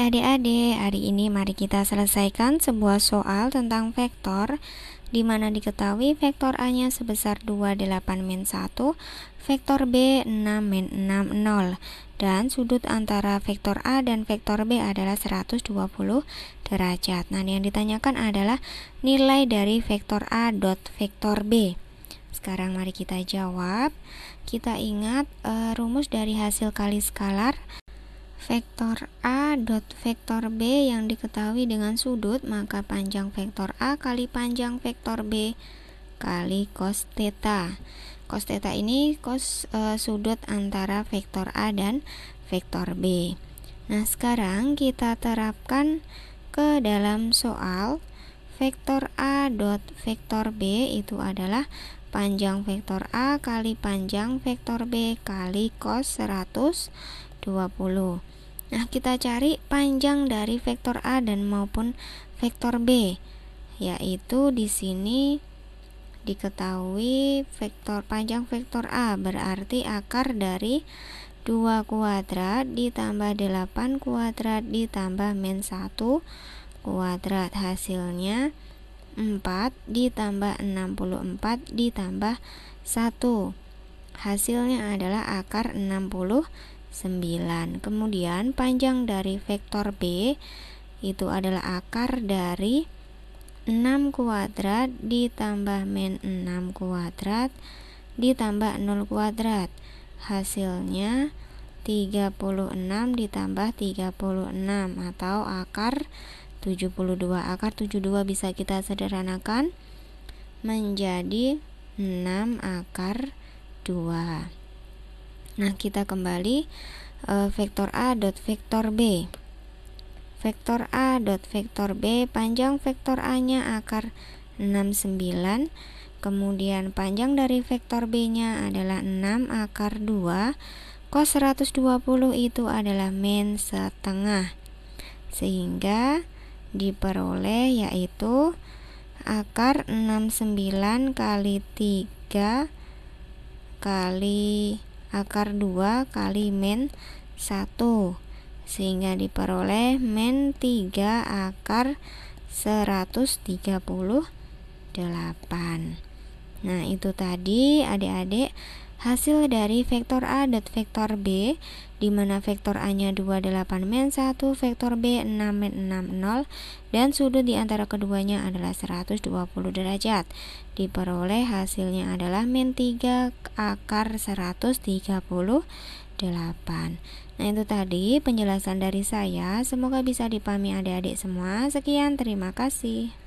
adik-adik, hari ini mari kita selesaikan sebuah soal tentang vektor di mana diketahui vektor A-nya sebesar 2, 8, 1, vektor B 6, 6, 0, dan sudut antara vektor A dan vektor B adalah 120 derajat. Nah, yang ditanyakan adalah nilai dari vektor A dot vektor B. Sekarang mari kita jawab. Kita ingat e, rumus dari hasil kali skalar vektor dot vektor B yang diketahui dengan sudut, maka panjang vektor A kali panjang vektor B kali cos theta. Cos theta ini cos e, sudut antara vektor A dan vektor B. Nah, sekarang kita terapkan ke dalam soal vektor A dot vektor B itu adalah panjang vektor A kali panjang vektor B kali cos 120. Nah, kita cari panjang dari vektor A dan maupun vektor B, yaitu di sini diketahui vektor panjang vektor A berarti akar dari 2 kuadrat ditambah 8 kuadrat ditambah min 1 kuadrat hasilnya 4 ditambah 64 ditambah 1 hasilnya adalah akar 60 9. Kemudian panjang dari vektor B itu adalah akar dari 6 kuadrat ditambah min 6 kuadrat ditambah 0 kuadrat. Hasilnya 36 ditambah 36 atau akar 72. Akar 72 bisa kita sederhanakan menjadi 6 akar 2. Nah, kita kembali e, vektor A dot vektor B. Vektor A dot vektor B panjang vektor A-nya akar 69, kemudian panjang dari vektor B-nya adalah 6 akar 2. Cos 120 itu adalah min setengah. Sehingga diperoleh yaitu akar 69 kali 3 kali akar 2 kali min 1 sehingga diperoleh min 3 akar 138 nah itu tadi adik-adik hasil dari vektor A dot vektor B di mana vektor A-nya 28 men 1, vektor B 6 men 6 0 dan sudut di antara keduanya adalah 120 derajat. Diperoleh hasilnya adalah men 3 akar 138. Nah, itu tadi penjelasan dari saya. Semoga bisa dipahami adik-adik semua. Sekian, terima kasih.